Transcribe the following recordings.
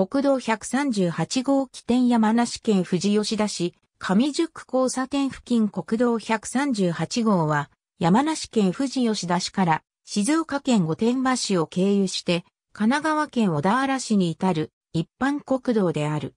国道138号起点山梨県富士吉田市、上宿交差点付近国道138号は、山梨県富士吉田市から静岡県御殿場市を経由して、神奈川県小田原市に至る一般国道である。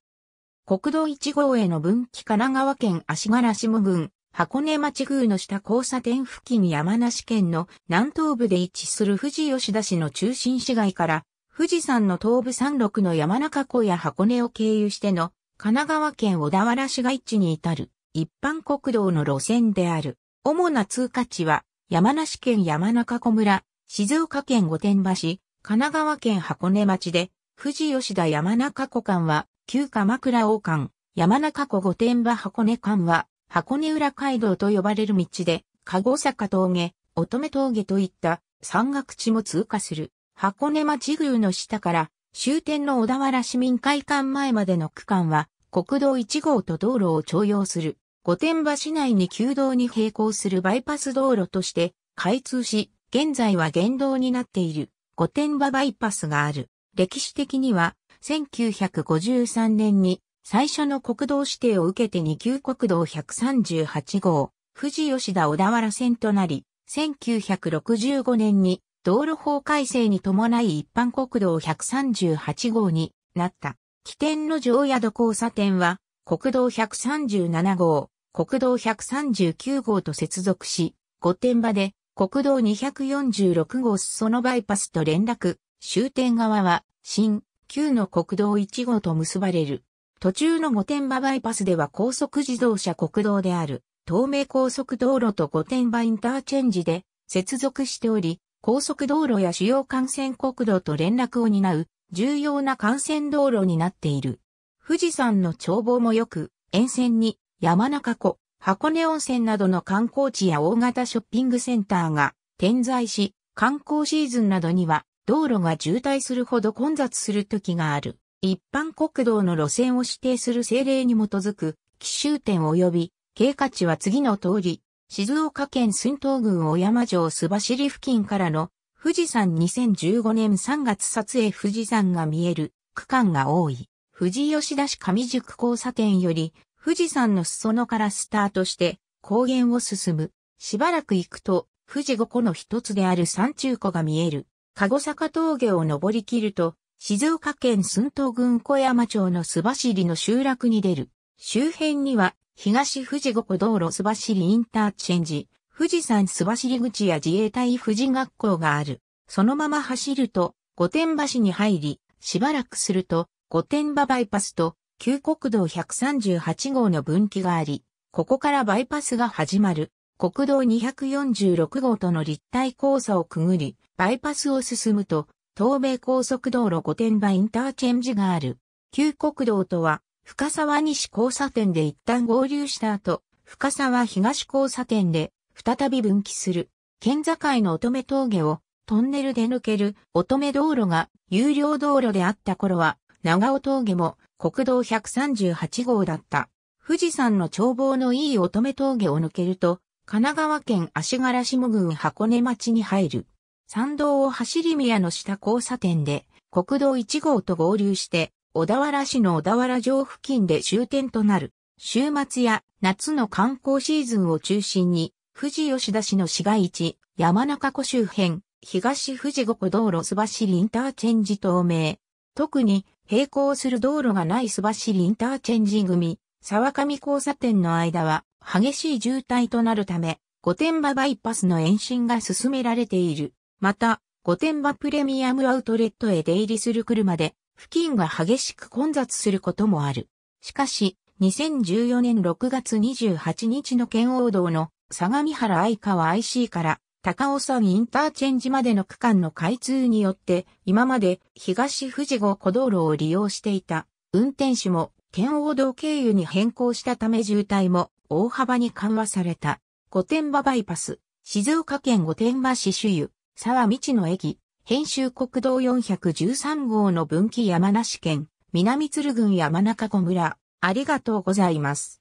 国道1号への分岐神奈川県足柄下郡、箱根町宮の下交差点付近山梨県の南東部で位置する富士吉田市の中心市街から富士山の東部山麓の山中湖や箱根を経由しての神奈川県小田原市街地に至る一般国道の路線である。主な通過地は山梨県山中湖村、静岡県御殿場市、神奈川県箱根町で、富士吉田山中湖間は旧鎌倉王間、山中湖御殿場箱根間は箱根裏街道と呼ばれる道で、籠坂峠、乙女峠といった山岳地も通過する。箱根町宮の下から終点の小田原市民会館前までの区間は国道1号と道路を徴用する御殿場市内に旧道に並行するバイパス道路として開通し、現在は原道になっている御殿場バイパスがある。歴史的には1953年に最初の国道指定を受けて2級国道138号、富士吉田小田原線となり、1965年に道路法改正に伴い一般国道138号になった。起点の上宿交差点は、国道137号、国道139号と接続し、御殿場で国道246号裾のバイパスと連絡、終点側は新、旧の国道1号と結ばれる。途中の御殿場バイパスでは高速自動車国道である、東名高速道路と御殿場インターチェンジで接続しており、高速道路や主要幹線国道と連絡を担う重要な幹線道路になっている。富士山の眺望もよく、沿線に山中湖、箱根温泉などの観光地や大型ショッピングセンターが点在し、観光シーズンなどには道路が渋滞するほど混雑する時がある。一般国道の路線を指定する政令に基づく、奇襲点及び経過値は次の通り、静岡県寸東郡小山城須走付近からの富士山2015年3月撮影富士山が見える区間が多い。富士吉田市上宿交差点より富士山の裾野からスタートして高原を進む。しばらく行くと富士五湖の一つである山中湖が見える。籠坂峠を登り切ると静岡県寸東郡小山町の須走の集落に出る。周辺には東富士五湖道路須走インターチェンジ、富士山須走口や自衛隊富士学校がある。そのまま走ると、御殿橋に入り、しばらくすると、御殿場バイパスと、旧国道138号の分岐があり、ここからバイパスが始まる。国道246号との立体交差をくぐり、バイパスを進むと、東米高速道路御殿場インターチェンジがある。旧国道とは、深沢西交差点で一旦合流した後、深沢東交差点で再び分岐する。県境の乙女峠をトンネルで抜ける乙女道路が有料道路であった頃は、長尾峠も国道138号だった。富士山の眺望のいい乙女峠を抜けると、神奈川県足柄下郡箱根町に入る。山道を走り宮の下交差点で国道1号と合流して小田原市の小田原城付近で終点となる、週末や夏の観光シーズンを中心に、富士吉田市の市街地、山中湖周辺、東富士五湖道路須走インターチェンジ東名、特に並行する道路がない須走インターチェンジ組、沢上交差点の間は激しい渋滞となるため、御殿場バイパスの延伸が進められている。また、御殿場プレミアムアウトレットへ出入りする車で付近が激しく混雑することもある。しかし、2014年6月28日の県央道の相模原愛川 IC から高尾山インターチェンジまでの区間の開通によって今まで東富士五湖道路を利用していた運転手も県央道経由に変更したため渋滞も大幅に緩和された御殿場バイパス、静岡県御殿場市主湯、沢道の駅、編集国道413号の分岐山梨県、南鶴郡山中湖村、ありがとうございます。